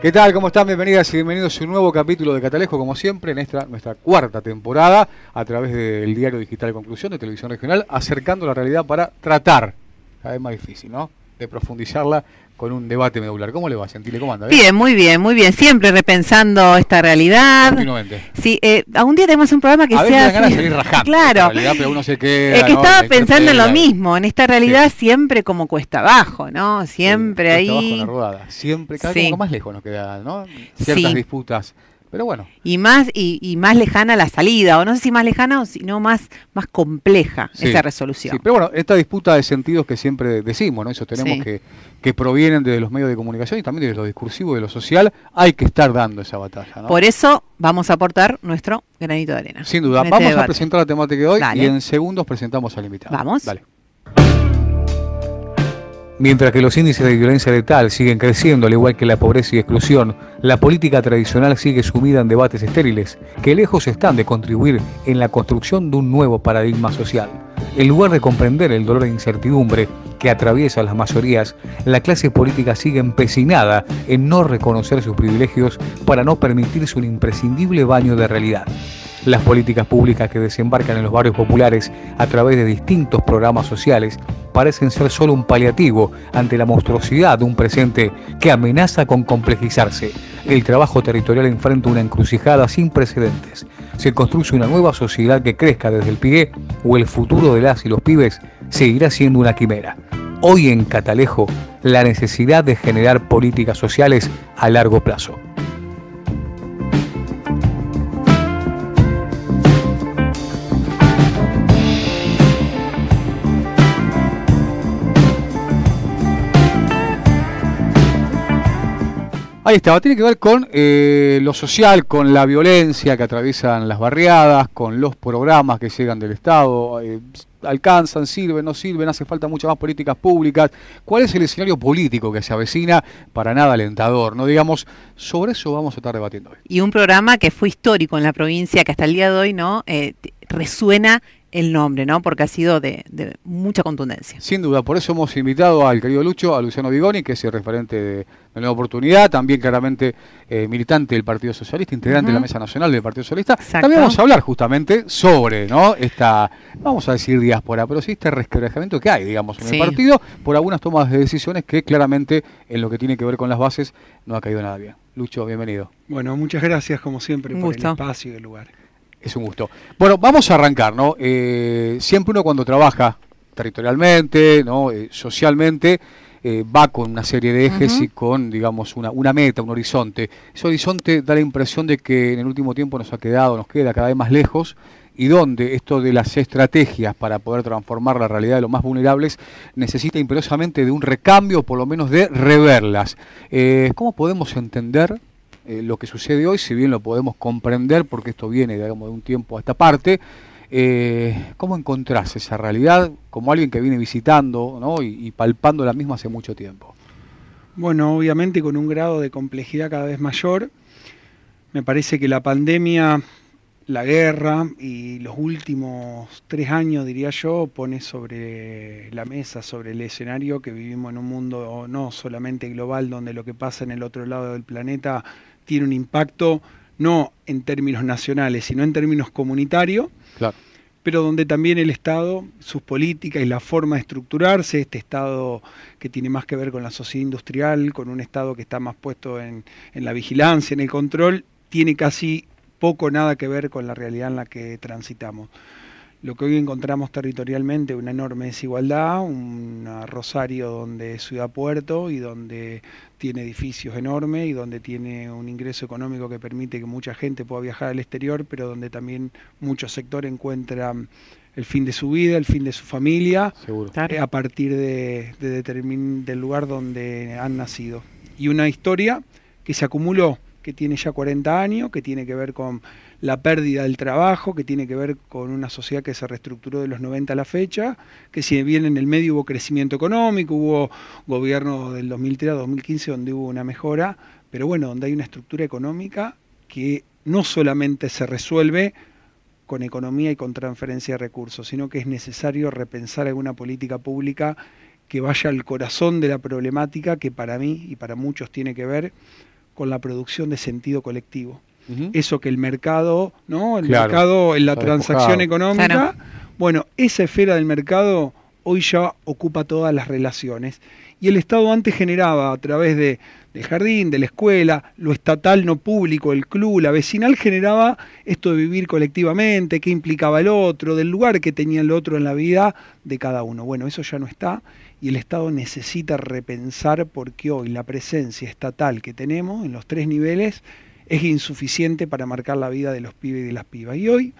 ¿Qué tal? ¿Cómo están? Bienvenidas y bienvenidos a un nuevo capítulo de Catalejo, como siempre, en esta, nuestra cuarta temporada, a través del diario digital Conclusión de Televisión Regional, acercando la realidad para tratar, cada vez más difícil, ¿no? de profundizarla con un debate medular. ¿Cómo le va, Gentile? ¿Cómo anda? Bien, muy bien, muy bien. Siempre repensando esta realidad. Continuamente. Sí, eh, algún día tenemos un programa que sea... Ganas de salir Claro. Realidad, pero que estaba pensando en lo mismo, en esta realidad siempre como cuesta abajo, ¿no? Siempre ahí... Cuesta abajo en rodada. Siempre, cada vez más lejos nos queda, ¿no? Ciertas disputas pero bueno. Y más, y, más lejana la salida, o no sé si más lejana o sino más, más compleja esa resolución. Sí, pero bueno, esta disputa de sentidos que siempre decimos, ¿no? Eso tenemos que, que provienen de los medios de comunicación y también de lo discursivo y de lo social, hay que estar dando esa batalla. Por eso vamos a aportar nuestro granito de arena. Sin duda, este vamos a presentar la temática de hoy y en segundos presentamos al invitado. Vamos. Mientras que los índices de violencia letal siguen creciendo, al igual que la pobreza y exclusión, la política tradicional sigue sumida en debates estériles que lejos están de contribuir en la construcción de un nuevo paradigma social. En lugar de comprender el dolor e incertidumbre que atraviesa las mayorías, la clase política sigue empecinada en no reconocer sus privilegios para no permitirse un imprescindible baño de realidad. Las políticas públicas que desembarcan en los barrios populares a través de distintos programas sociales parecen ser solo un paliativo ante la monstruosidad de un presente que amenaza con complejizarse. El trabajo territorial enfrenta una encrucijada sin precedentes. Se construye una nueva sociedad que crezca desde el pie o el futuro de las y los pibes seguirá siendo una quimera. Hoy en Catalejo, la necesidad de generar políticas sociales a largo plazo. Ahí estaba, tiene que ver con eh, lo social, con la violencia que atraviesan las barriadas, con los programas que llegan del Estado, eh, alcanzan, sirven, no sirven, hace falta muchas más políticas públicas. ¿Cuál es el escenario político que se avecina? Para nada alentador, ¿no? Digamos, sobre eso vamos a estar debatiendo hoy. Y un programa que fue histórico en la provincia, que hasta el día de hoy, ¿no? Eh, resuena el nombre, ¿no? Porque ha sido de, mucha contundencia. Sin duda, por eso hemos invitado al querido Lucho, a Luciano Vigoni, que es el referente de, la Nueva Oportunidad, también claramente eh, militante del Partido Socialista, integrante de la Mesa Nacional del Partido Socialista. También vamos a hablar justamente sobre, ¿no? Esta, vamos a decir diáspora, pero sí este resquebrajamiento que hay, digamos, en el partido por algunas tomas de decisiones que claramente en lo que tiene que ver con las bases no ha caído nada bien. Lucho, bienvenido. Bueno, muchas gracias como siempre por el espacio y el lugar. Es un gusto. Bueno, vamos a arrancar, ¿no? Eh, siempre uno cuando trabaja territorialmente, ¿no? Eh, socialmente, eh, va con una serie de ejes y con, digamos, una, una meta, un horizonte. Ese horizonte da la impresión de que en el último tiempo nos ha quedado, nos queda cada vez más lejos y donde esto de las estrategias para poder transformar la realidad de los más vulnerables necesita imperiosamente de un recambio, por lo menos de reverlas. Eh, ¿Cómo podemos entender eh, lo que sucede hoy, si bien lo podemos comprender porque esto viene digamos, de un tiempo a esta parte, eh, ¿cómo encontrás esa realidad como alguien que viene visitando ¿no? y, y, palpando la misma hace mucho tiempo? Bueno, obviamente con un grado de complejidad cada vez mayor. Me parece que la pandemia, la guerra y los últimos tres años, diría yo, pone sobre la mesa, sobre el escenario que vivimos en un mundo no solamente global, donde lo que pasa en el otro lado del planeta tiene un impacto no en términos nacionales, sino en términos comunitarios, pero donde también el Estado, sus políticas y la forma de estructurarse, este Estado que tiene más que ver con la sociedad industrial, con un Estado que está más puesto en, en la vigilancia, en el control, tiene casi poco nada que ver con la realidad en la que transitamos lo que hoy encontramos territorialmente, una enorme desigualdad, un Rosario donde es ciudad-puerto y donde tiene edificios enormes y donde tiene un ingreso económico que permite que mucha gente pueda viajar al exterior, pero donde también muchos sectores encuentran el fin de su vida, el fin de su familia, seguro eh, a partir de, de del lugar donde han nacido. Y una historia que se acumuló, que tiene ya 40 años, que tiene que ver con la pérdida del trabajo, que tiene que ver con una sociedad que se reestructuró de los 90 a la fecha, que si bien en el medio hubo crecimiento económico, hubo gobierno del 2003 a 2015 donde hubo una mejora, pero bueno, donde hay una estructura económica que no solamente se resuelve con economía y con transferencia de recursos, sino que es necesario repensar alguna política pública que vaya al corazón de la problemática que para mí y para muchos tiene que ver con la producción de sentido colectivo eso que el mercado, ¿no? El mercado, en la transacción económica. Bueno, esa esfera del mercado hoy ya ocupa todas las relaciones. Y el Estado antes generaba a través de, del jardín, de la escuela, lo estatal no público, el club, la vecinal, generaba esto de vivir colectivamente, qué implicaba el otro, del lugar que tenía el otro en la vida de cada uno. Bueno, eso ya no está y el Estado necesita repensar porque hoy la presencia estatal que tenemos en los tres niveles es insuficiente para marcar la vida de los pibes y de las pibas. Y hoy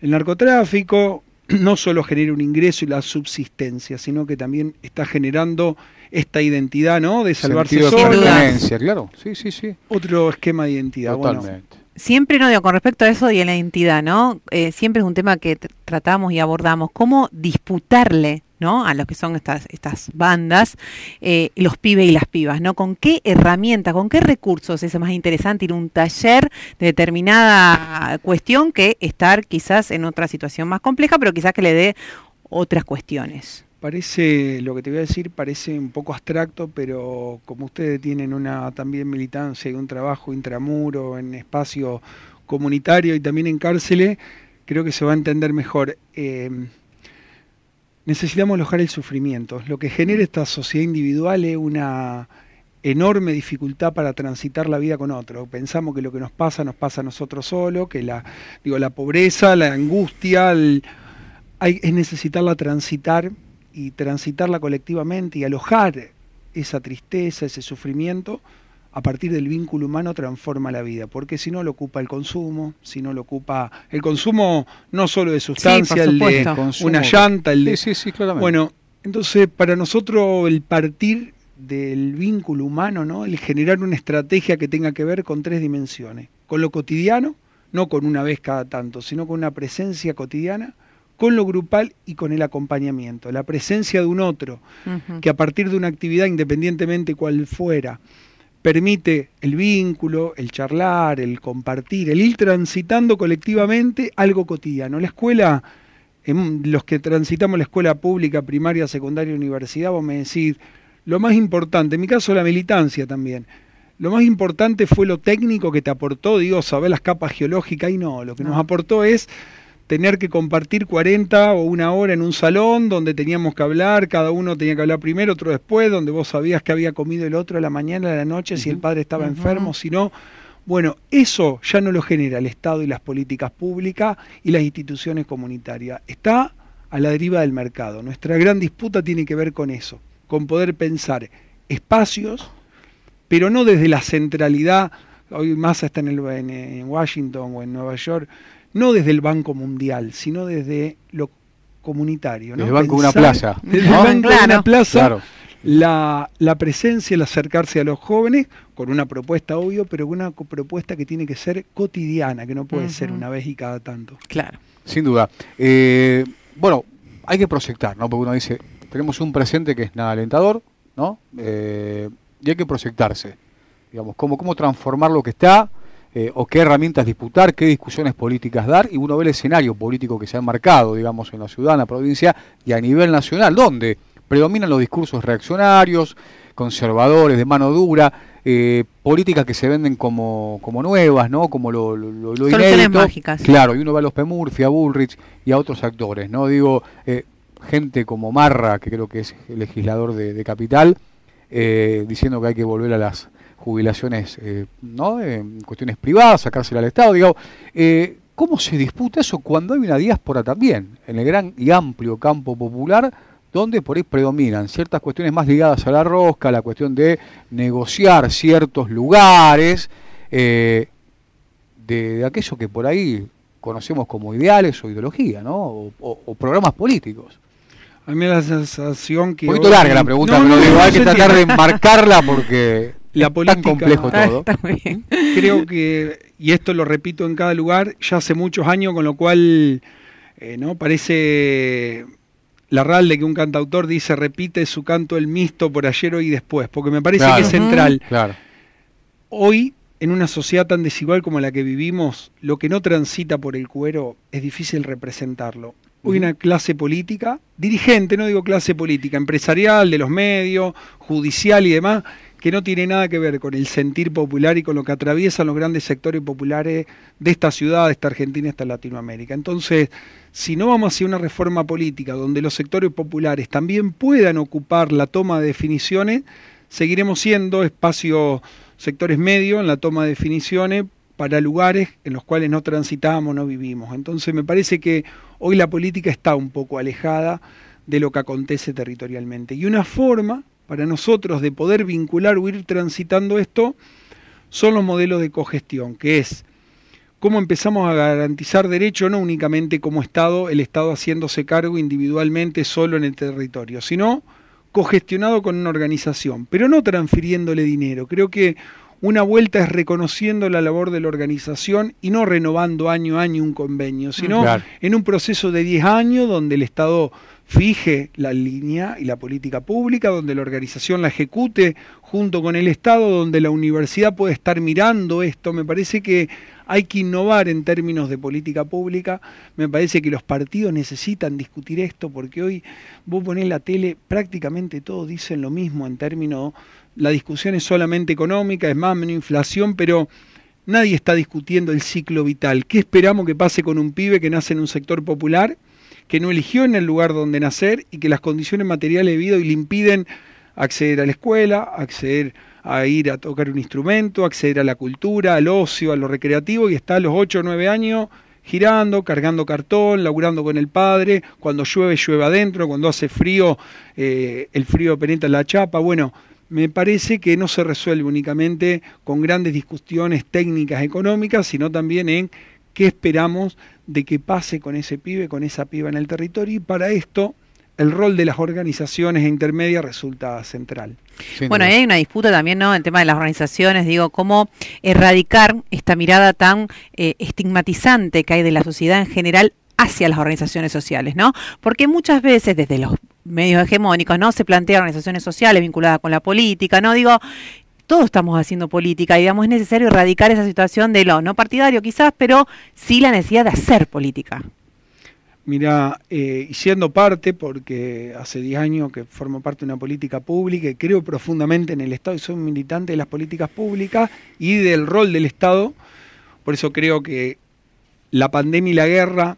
el narcotráfico no solo genera un ingreso y la subsistencia, sino que también está generando esta identidad, ¿no? De salvarse de Otro esquema de identidad. siempre, no con respecto a eso de la identidad, ¿no? Eh, siempre es un tema que tratamos y abordamos. ¿Cómo disputarle a lo que son estas, estas bandas, eh, los pibes y las pibas, ¿no? ¿Con qué herramientas, con qué recursos es más interesante ir a un taller de determinada cuestión que estar quizás en otra situación más compleja, pero quizás que le dé otras cuestiones? Parece, lo que te voy a decir parece un poco abstracto, pero como ustedes tienen una también militancia y un trabajo intramuro en espacio comunitario y también en cárceles, creo que se va a entender mejor. Eh, necesitamos alojar el sufrimiento. Lo que genera esta sociedad individual es una enorme dificultad para transitar la vida con otro. Pensamos que lo que nos pasa nos pasa a nosotros solo, que la, digo, la pobreza, la angustia, hay, es necesitarla transitar y transitarla colectivamente y alojar esa tristeza, ese sufrimiento a partir del vínculo humano transforma la vida, porque si no lo ocupa el consumo, si no lo ocupa el consumo no solo de sustancia, el de una llanta, el de... Sí, sí, claramente. Bueno, entonces para nosotros el partir del vínculo humano, ¿no? El generar una estrategia que tenga que ver con tres dimensiones, con lo cotidiano, no con una vez cada tanto, sino con una presencia cotidiana, con lo grupal y con el acompañamiento, la presencia de un otro, que a partir de una actividad, independientemente cual fuera, permite el vínculo, el charlar, el compartir, el ir transitando colectivamente algo cotidiano. La escuela, los que transitamos la escuela pública, primaria, secundaria, universidad, vos me decís, lo más importante, en mi caso la militancia también, lo más importante fue lo técnico que te aportó, a saber las capas geológicas, y no, lo que nos aportó es tener que compartir 40 o una hora en un salón donde teníamos que hablar, cada uno tenía que hablar primero, otro después, donde vos sabías que había comido el otro a la mañana, a la noche, si el padre estaba enfermo, si no. Bueno, eso ya no lo genera el Estado y las políticas públicas y las instituciones comunitarias. Está a la deriva del mercado. Nuestra gran disputa tiene que ver con eso, con poder pensar espacios, pero no desde la centralidad. Hoy más está en, el, en Washington o en Nueva York no desde el Banco Mundial, sino desde lo comunitario. Desde el Banco de una Plaza. Desde el ah. Banco de una Plaza. La, la, presencia, el acercarse a los jóvenes, con una propuesta obvio, pero una propuesta que tiene que ser cotidiana, que no puede ser una vez y cada tanto. Claro. Sin duda. Eh, bueno, hay que proyectar, ¿no? Porque uno dice, tenemos un presente que es nada alentador, ¿no? Eh, y hay que proyectarse. Digamos, cómo, cómo transformar lo que está, eh, o qué herramientas disputar, qué discusiones políticas dar, y uno ve el escenario político que se ha marcado, digamos, en la ciudad, en la provincia y a nivel nacional, donde predominan los discursos reaccionarios, conservadores, de mano dura, eh, políticas que se venden como, como nuevas, ¿no? Como lo, lo, lo mágicas. Claro, y uno ve a los Pemurfi, a Bullrich y a otros actores, ¿no? Digo, eh, gente como Marra, que creo que es legislador de, de Capital, diciendo que hay que volver a las jubilaciones, eh, ¿no? cuestiones privadas, sacársela al Estado, Digo, eh, ¿Cómo se disputa eso cuando hay una diáspora también, en el gran y amplio campo popular, donde por ahí predominan ciertas cuestiones más ligadas a la rosca, la cuestión de negociar ciertos lugares, eh, de, aquello que por ahí conocemos como ideales o ideología, ¿no? O, programas políticos. A mí la sensación que... Un poquito larga la pregunta, pero hay que tratar de marcarla porque la política, complejo ah, todo. Creo que, y esto lo repito en cada lugar, ya hace muchos años, con lo cual eh, no parece la RAL de que un cantautor dice repite su canto el mixto por ayer, hoy y después, porque me parece que es central. Hoy, en una sociedad tan desigual como la que vivimos, lo que no transita por el cuero es difícil representarlo. Hoy una clase política, dirigente, no digo clase política, empresarial, de los medios, judicial y demás, que no tiene nada que ver con el sentir popular y con lo que atraviesan los grandes sectores populares de esta ciudad, de esta Argentina, de esta Latinoamérica. Entonces, si no vamos hacia una reforma política donde los sectores populares también puedan ocupar la toma de definiciones, seguiremos siendo espacios, sectores medios en la toma de definiciones para lugares en los cuales no transitamos, no vivimos. Entonces, me parece que hoy la política está un poco alejada de lo que acontece territorialmente. Y una forma para nosotros de poder vincular o ir transitando esto son los modelos de cogestión, que es cómo empezamos a garantizar derecho no únicamente como Estado, el Estado haciéndose cargo individualmente solo en el territorio, sino cogestionado con una organización, pero no transfiriéndole dinero. Creo que una vuelta es reconociendo la labor de la organización y no renovando año a año un convenio, sino mm, en un proceso de 10 años donde el Estado fije la línea y la política pública, donde la organización la ejecute junto con el Estado, donde la universidad puede estar mirando esto. Me parece que hay que innovar en términos de política pública, me parece que los partidos necesitan discutir esto, porque hoy vos ponés la tele, prácticamente todos dicen lo mismo en términos, la discusión es solamente económica, es más, menos inflación, pero... Nadie está discutiendo el ciclo vital. ¿Qué esperamos que pase con un pibe que nace en un sector popular que no eligió en el lugar donde nacer y que las condiciones materiales de vida le impiden acceder a la escuela, acceder a ir a tocar un instrumento, acceder a la cultura, al ocio, a lo recreativo y está a los 8 o 9 años girando, cargando cartón, laburando con el padre, cuando llueve llueve adentro, cuando hace frío eh, el frío penetra la chapa, bueno, me parece que no se resuelve únicamente con grandes discusiones técnicas económicas, sino también en qué esperamos de que pase con ese pibe, con esa piba en el territorio. Y para esto el rol de las organizaciones intermedias resulta central. Bueno, hay una disputa también, ¿no? El tema de las organizaciones, digo, cómo erradicar esta mirada tan eh, estigmatizante que hay de la sociedad en general hacia las organizaciones sociales, ¿no? Porque muchas veces desde los medios hegemónicos, ¿no? Se plantean organizaciones sociales vinculadas con la política, ¿no? Digo, todos estamos haciendo política, y digamos, es necesario erradicar esa situación de lo no partidario quizás, pero sí la necesidad de hacer política. Mira, eh, y siendo parte, porque hace 10 años que formo parte de una política pública y creo profundamente en el Estado y soy un militante de las políticas públicas y del rol del Estado, por eso creo que la pandemia y la guerra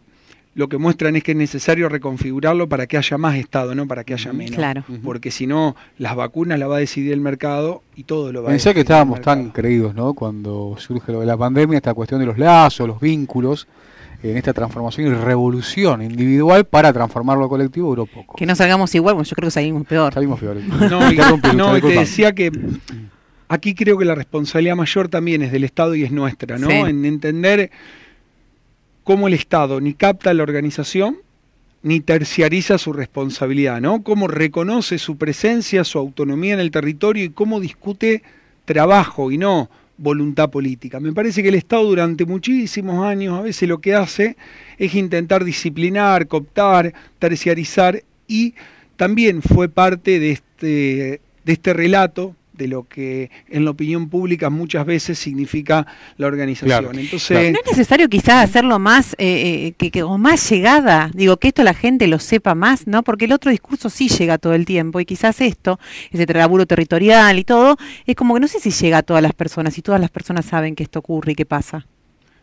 lo que muestran es que es necesario reconfigurarlo para que haya más Estado, no para que haya menos. Claro. Porque si no, las vacunas las va a decidir el mercado y todo lo va a decidir. Pensé que estábamos tan creídos, ¿no? Cuando surge lo de la pandemia, esta cuestión de los lazos, los vínculos en esta transformación y revolución individual para transformar lo colectivo duró poco. Que no salgamos igual, yo creo que salimos peor. Salimos peor. No, te decía que aquí creo que la responsabilidad mayor también es del Estado y es nuestra, ¿no? En entender cómo el Estado ni capta la organización ni terciariza su responsabilidad, ¿no? Cómo reconoce su presencia, su autonomía en el territorio y cómo discute trabajo y no voluntad política. Me parece que el Estado durante muchísimos años a veces lo que hace es intentar disciplinar, cooptar, terciarizar y también fue parte de este, de este relato de lo que en la opinión pública muchas veces significa la organización. Entonces, no es necesario quizás hacerlo más eh, eh, que, o más llegada, digo que esto la gente lo sepa más, ¿no? Porque el otro discurso sí llega todo el tiempo y quizás esto, ese traburo territorial y todo, es como que no sé si llega a todas las personas y todas las personas saben que esto ocurre y qué pasa.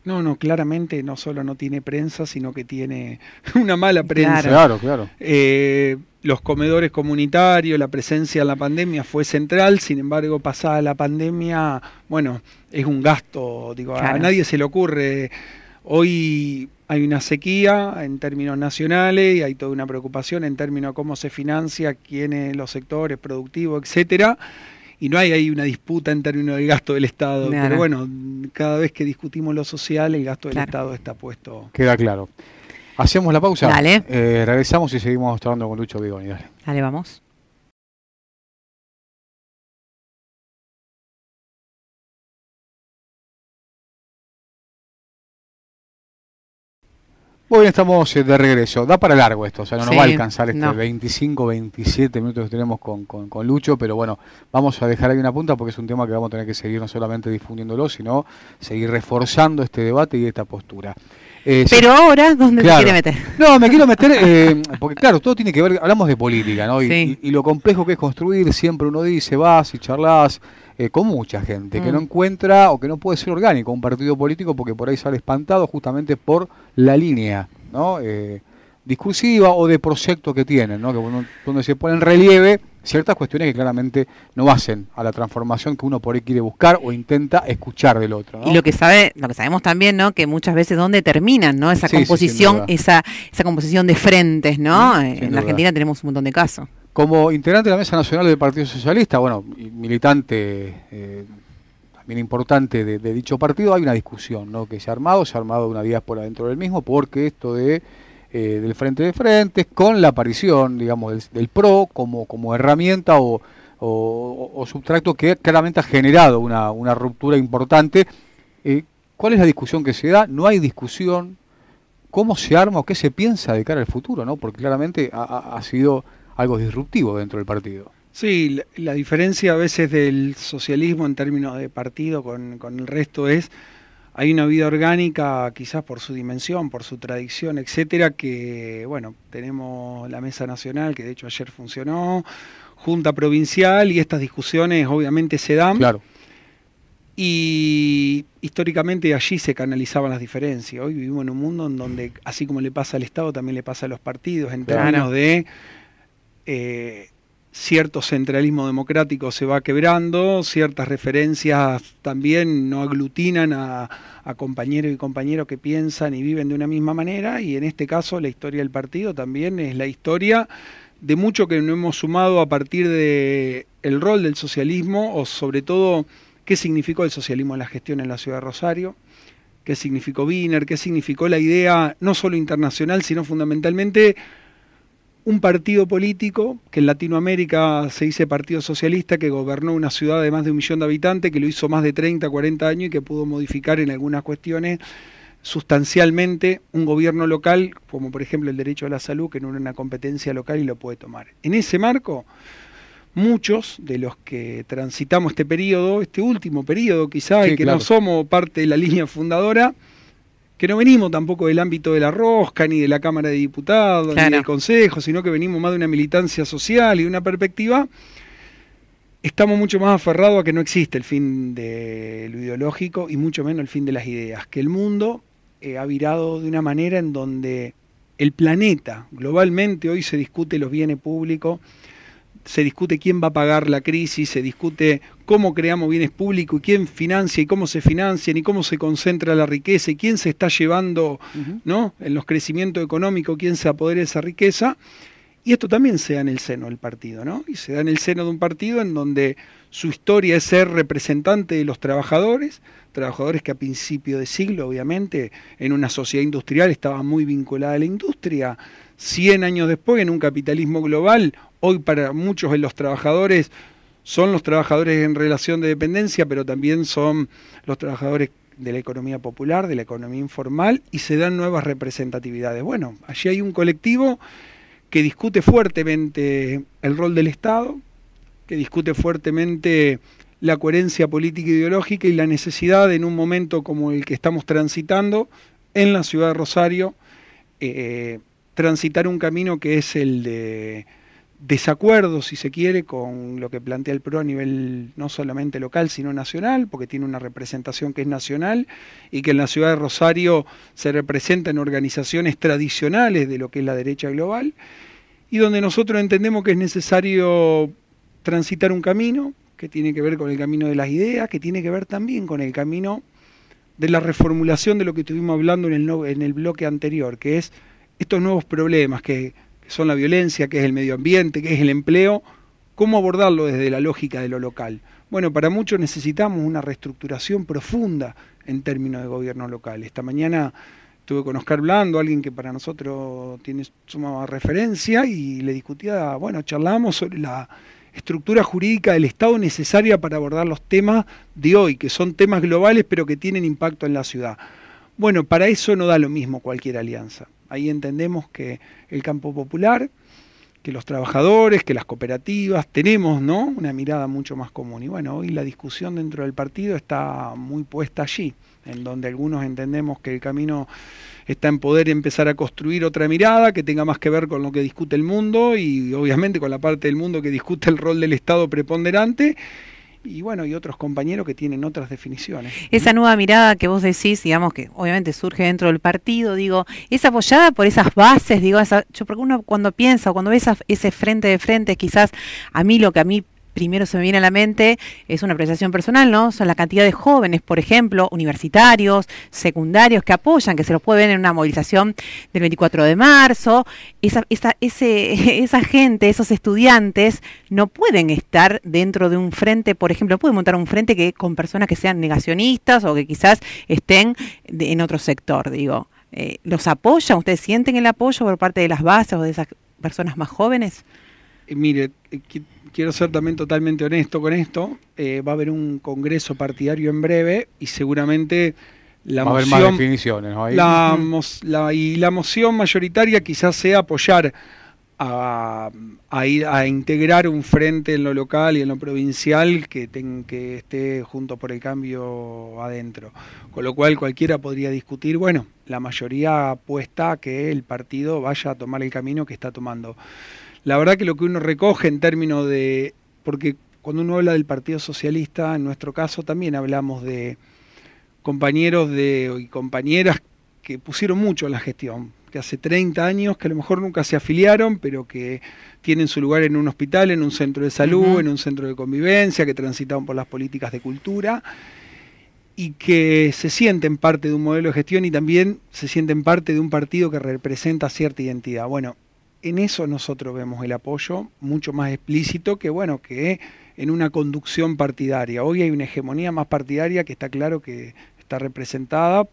No, no, claramente no solo no tiene prensa, sino que tiene una mala prensa. Claro, claro. Eh, los comedores comunitarios, la presencia en la pandemia fue central, sin embargo, pasada la pandemia, bueno, es un gasto, digo, a nadie se le ocurre. Hoy hay una sequía en términos nacionales y hay toda una preocupación en términos de cómo se financia, quiénes los sectores productivos, etcétera y no hay ahí una disputa en términos del gasto del Estado. Pero bueno, cada vez que discutimos lo social, el gasto del Estado está puesto. Queda claro. Hacemos la pausa. Eh, regresamos y seguimos hablando con Lucho Vigoni. Dale. vamos. Muy bien, estamos eh, de regreso. Da para largo esto, o sea, no nos va a alcanzar este 25, 27 minutos que tenemos con, con, con, Lucho, pero bueno, vamos a dejar ahí una punta porque es un tema que vamos a tener que seguir no solamente difundiéndolo, sino seguir reforzando este debate y esta postura. Eh, Pero ahora, ¿dónde te quiere meter? No, me quiero meter, eh, porque claro, todo tiene que ver, hablamos de política, ¿no? Y, lo complejo que es construir, siempre uno dice, vas y charlas eh, con mucha gente que mm. no encuentra o que no puede ser orgánico un partido político porque por ahí sale espantado justamente por la línea, ¿no? discursiva o de proyecto que tienen, ¿no? donde se pone en relieve ciertas cuestiones que claramente no hacen a la transformación que uno por ahí quiere buscar o intenta escuchar del otro. Y lo que sabe, lo que sabemos también, ¿no? Que muchas veces dónde terminan, ¿no? Esa composición, esa, esa composición de frentes, ¿no? Mm, eh, en la Argentina tenemos un montón de casos. Como integrante de la mesa nacional del Partido Socialista, bueno, militante eh, también importante de, dicho partido, hay una discusión, ¿no? Que se ha armado, se ha armado una diáspora dentro del mismo, porque esto de eh, del Frente de Frentes, con la aparición, digamos, del, PRO como, como herramienta o, o, subtracto que claramente ha generado una, una ruptura importante. Eh, ¿Cuál es la discusión que se da? No hay discusión. ¿Cómo se arma o qué se piensa de cara al futuro? ¿no? Porque claramente ha, sido algo disruptivo dentro del partido. Sí, la, la, diferencia a veces del socialismo en términos de partido con, con el resto es hay una vida orgánica, quizás por su dimensión, por su tradición, etcétera, que, bueno, tenemos la Mesa Nacional, que de hecho ayer funcionó, Junta Provincial, y estas discusiones obviamente se dan. Claro. Y históricamente allí se canalizaban las diferencias. Hoy vivimos en un mundo en donde, así como le pasa al Estado, también le pasa a los partidos, en términos de. Eh, cierto centralismo democrático se va quebrando, ciertas referencias también no aglutinan a, compañeros y compañeros que piensan y viven de una misma manera, y en este caso la historia del partido también es la historia de mucho que no hemos sumado a partir de el rol del socialismo o sobre todo qué significó el socialismo en la gestión en la ciudad de Rosario, qué significó Wiener, qué significó la idea no solo internacional, sino fundamentalmente un partido político que en Latinoamérica se dice Partido Socialista, que gobernó una ciudad de más de un millón de habitantes, que lo hizo más de 30, 40 años y que pudo modificar en algunas cuestiones sustancialmente un gobierno local, como por ejemplo el derecho a la salud, que no era una competencia local y lo puede tomar. En ese marco, muchos de los que transitamos este periodo, este último periodo quizá, y que no somos parte de la línea fundadora, que no venimos tampoco del ámbito de la rosca, ni de la Cámara de Diputados, ni del Consejo, sino que venimos más de una militancia social y de una perspectiva, estamos mucho más aferrados a que no existe el fin de lo ideológico y mucho menos el fin de las ideas, que el mundo eh, ha virado de una manera en donde el planeta, globalmente hoy se discute los bienes públicos, se discute quién va a pagar la crisis, se discute cómo creamos bienes públicos y quién financia y cómo se financian y cómo se concentra la riqueza y quién se está llevando ¿no? en los crecimientos económicos, quién se apodera esa riqueza. Y esto también se da en el seno del partido, ¿no? Y se da en el seno de un partido en donde su historia es ser representante de los trabajadores, trabajadores que a principio de siglo, obviamente, en una sociedad industrial estaba muy vinculada a la industria. Cien años después, en un capitalismo global, hoy para muchos de los trabajadores son los trabajadores en relación de dependencia, pero también son los trabajadores de la economía popular, de la economía informal, y se dan nuevas representatividades. Bueno, allí hay un colectivo que discute fuertemente el rol del Estado, que discute fuertemente la coherencia política e ideológica y la necesidad en un momento como el que estamos transitando en la ciudad de Rosario, eh, eh, transitar un camino que es el de desacuerdo, si se quiere, con lo que plantea el PRO a nivel no solamente local, sino nacional, porque tiene una representación que es nacional y que en la ciudad de Rosario se representa en organizaciones tradicionales de lo que es la derecha global, y donde nosotros entendemos que es necesario transitar un camino que tiene que ver con el camino de las ideas, que tiene que ver también con el camino de la reformulación de lo que estuvimos hablando en el, en el bloque anterior, que es estos nuevos problemas que son la violencia, que es el medio ambiente, que es el empleo, ¿cómo abordarlo desde la lógica de lo local? Bueno, para muchos necesitamos una reestructuración profunda en términos de gobierno local. Esta mañana tuve con Oscar Blando, alguien que para nosotros tiene suma referencia, y le discutía, bueno, charlábamos sobre la estructura jurídica del Estado necesaria para abordar los temas de hoy, que son temas globales pero que tienen impacto en la ciudad. Bueno, para eso no da lo mismo cualquier alianza. Ahí entendemos que el campo popular, que los trabajadores, que las cooperativas, tenemos ¿no? una mirada mucho más común. Y bueno, hoy la discusión dentro del partido está muy puesta allí, en donde algunos entendemos que el camino está en poder empezar a construir otra mirada que tenga más que ver con lo que discute el mundo y obviamente con la parte del mundo que discute el rol del Estado preponderante y bueno, y otros compañeros que tienen otras definiciones. Esa nueva mirada que vos decís, digamos que obviamente surge dentro del partido, digo, es apoyada por esas bases, digo, esa, yo porque uno cuando piensa, cuando ve ese frente de frente, quizás a mí lo que a mí primero se me viene a la mente es una apreciación personal, ¿no? Son la cantidad de jóvenes, por ejemplo, universitarios, secundarios, que apoyan, que se los puede ver en una movilización del 24 de marzo. Esa, esa, ese, esa gente, esos estudiantes, no pueden estar dentro de un frente, por ejemplo, pueden montar un frente que con personas que sean negacionistas o que quizás estén en otro sector, digo. Eh, ¿Los apoyan? ¿Ustedes sienten el apoyo por parte de las bases o de esas personas más jóvenes? Eh, mire, eh, quiero ser también totalmente honesto con esto, eh, va a haber un congreso partidario en breve y seguramente la va moción, haber más definiciones, y la moción mayoritaria quizás sea apoyar a, integrar un frente en lo local y en lo provincial que, que esté junto por el cambio adentro. Con lo cual cualquiera podría discutir, bueno, la mayoría apuesta que el partido vaya a tomar el camino que está tomando. La verdad que lo que uno recoge en términos de, porque cuando uno habla del Partido Socialista, en nuestro caso también hablamos de compañeros de, y compañeras que pusieron mucho en la gestión, que hace 30 años, que a lo mejor nunca se afiliaron, pero que tienen su lugar en un hospital, en un centro de salud, en un centro de convivencia, que transitaron por las políticas de cultura y que se sienten parte de un modelo de gestión y también se sienten parte de un partido que representa cierta identidad. Bueno, en eso nosotros vemos el apoyo mucho más explícito que, bueno, que en una conducción partidaria. Hoy hay una hegemonía más partidaria que está claro que está representada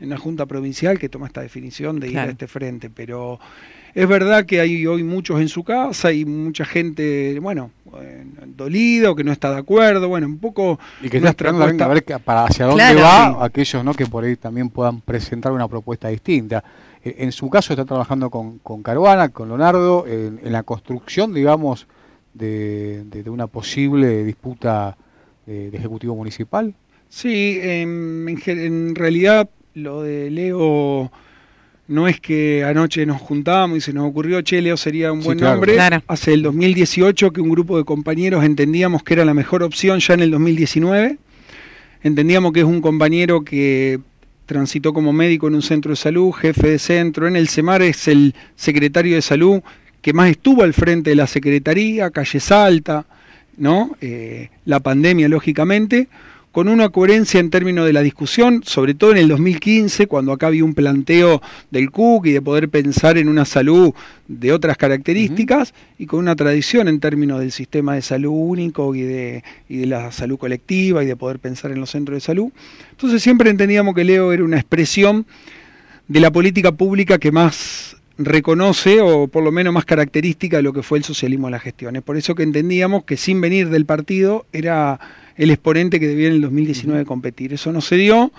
en la Junta Provincial que toma esta definición de ir a este frente, pero es verdad que hay hoy muchos en su casa y mucha gente, bueno, dolido, que no está de acuerdo, bueno, un poco... Y que está tratando a ver para hacia dónde va aquellos ¿no? que por ahí también puedan presentar una propuesta distinta. E, en su caso está trabajando con, Caruana, con Leonardo, en, la construcción, digamos, de, una posible disputa de, Ejecutivo Municipal. Sí, em, en realidad lo de Leo no es que anoche nos juntábamos y se nos ocurrió, che, sería un buen nombre. Hace el 2018 que un grupo de compañeros entendíamos que era la mejor opción ya en el 2019. Entendíamos que es un compañero que transitó como médico en un centro de salud, jefe de centro, en el CEMAR es el secretario de salud que más estuvo al frente de la secretaría, calle Salta, ¿no? Eh, la pandemia, lógicamente con una coherencia en términos de la discusión, sobre todo en el 2015, cuando acá había un planteo del CUC y de poder pensar en una salud de otras características y con una tradición en términos del sistema de salud único y de, y de la salud colectiva y de poder pensar en los centros de salud. Entonces siempre entendíamos que Leo era una expresión de la política pública que más reconoce o por lo menos más característica de lo que fue el socialismo en las gestiones. Por eso que entendíamos que sin venir del partido era el exponente que debía en el 2019 competir. Eso no se dio,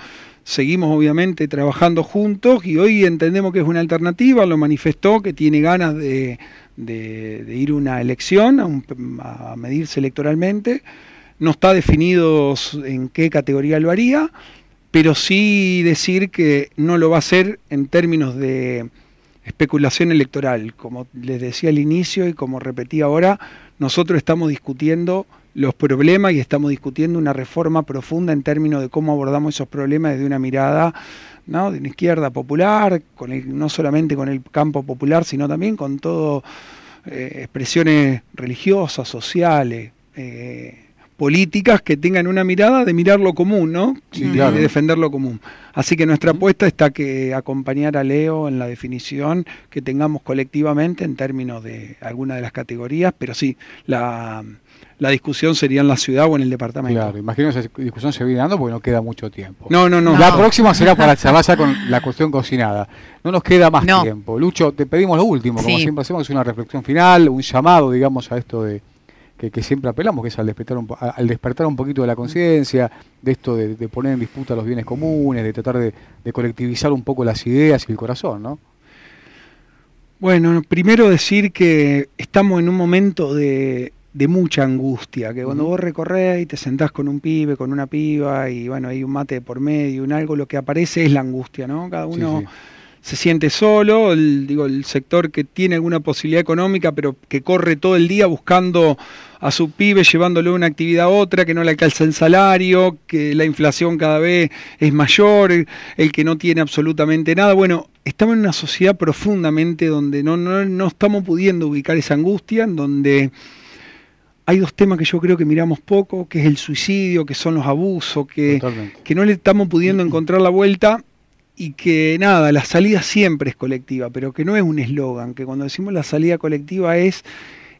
seguimos obviamente trabajando juntos y hoy entendemos que es una alternativa, lo manifestó, que tiene ganas de, ir a una elección, a, a medirse electoralmente. No está definido en qué categoría lo haría, pero sí decir que no lo va a hacer en términos de especulación electoral. Como les decía al inicio y como repetí ahora, nosotros estamos discutiendo los problemas y estamos discutiendo una reforma profunda en términos de cómo abordamos esos problemas desde una mirada ¿no? de una izquierda popular, con no solamente con el campo popular, sino también con todo eh, expresiones religiosas, sociales, eh, políticas que tengan una mirada de mirar lo común, ¿no? De defender lo común. Así que nuestra apuesta está que acompañar a Leo en la definición que tengamos colectivamente en términos de alguna de las categorías, pero sí, la la discusión sería en la ciudad o en el departamento. Claro, imagino que esa discusión se viene dando porque no queda mucho tiempo. No, no, no. La próxima será para charlar con la cuestión cocinada. No nos queda más tiempo. Lucho, te pedimos lo último, como siempre hacemos, una reflexión final, un llamado, digamos, a esto de que, siempre apelamos, que es al despertar un, al despertar un poquito de la conciencia, de esto de, poner en disputa los bienes comunes, de tratar de, de colectivizar un poco las ideas y el corazón, ¿no? Bueno, primero decir que estamos en un momento de de mucha angustia, que cuando vos recorres y te sentás con un pibe, con una piba, y bueno, hay un mate por medio, un algo, lo que aparece es la angustia, ¿no? Cada uno se siente solo, el, digo, el sector que tiene alguna posibilidad económica, pero que corre todo el día buscando a su pibe, llevándole una actividad a otra, que no le alcanza el salario, que la inflación cada vez es mayor, el que no tiene absolutamente nada. Bueno, estamos en una sociedad profundamente donde no, no, no estamos pudiendo ubicar esa angustia, en donde hay dos temas que yo creo que miramos poco, que es el suicidio, que son los abusos, que, que no le estamos pudiendo encontrar la vuelta y que nada, la salida siempre es colectiva, pero que no es un eslogan, que cuando decimos la salida colectiva es,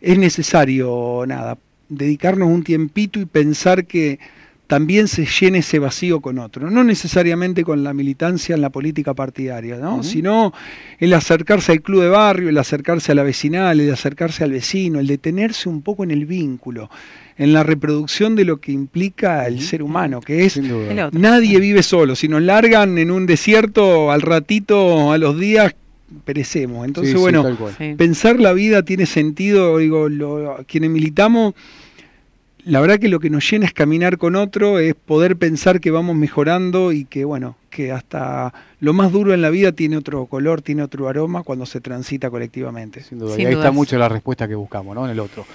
es necesario, nada, dedicarnos un tiempito y pensar que también se llene ese vacío con otro, no necesariamente con la militancia en la política partidaria, sino el acercarse al club de barrio, el acercarse a la vecinal, el acercarse al vecino, el detenerse un poco en el vínculo, en la reproducción de lo que implica el ser humano, que es nadie vive solo, si nos largan en un desierto al ratito, a los días perecemos. Entonces, bueno, pensar la vida tiene sentido, digo, lo, quienes militamos la verdad que lo que nos llena es caminar con otro, es poder pensar que vamos mejorando y que, bueno, que hasta lo más duro en la vida tiene otro color, tiene otro aroma cuando se transita colectivamente. Sin duda, y ahí está mucho la respuesta que buscamos, ¿no? En el otro.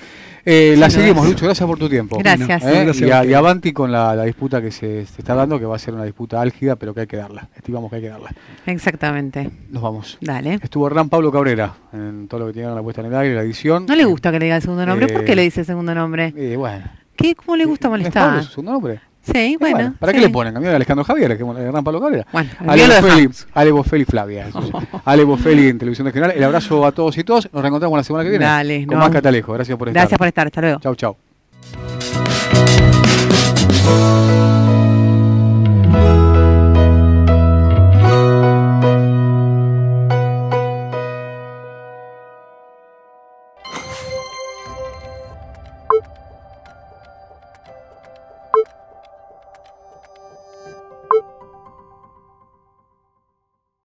Eh, la seguimos, Lucho, gracias por tu tiempo. Gracias. Eh, y, avanti con la, disputa que se, está dando, que va a ser una disputa álgida, pero que hay que darla. Estimamos que hay que darla. Exactamente. Nos vamos. Dale. Estuvo Hernán Pablo Cabrera en todo lo que tiene la puesta en el aire, la edición. No le gusta que le diga el segundo nombre. ¿Por qué eh, le dice segundo nombre? bueno. ¿Qué, ¿Cómo le gusta molestar? Es su nombre. Sí, bueno, ¿Para qué le ponen? Cambió Alejandro Javier, que le Pablo Cabrera. Bueno, Ale Felix Flavia. Ale Felix en Televisión Regional. El abrazo a todos y todos Nos reencontramos la semana que viene. Dale, con más Catalejo. Gracias por estar. Gracias por estar. Hasta luego. Chau, chau.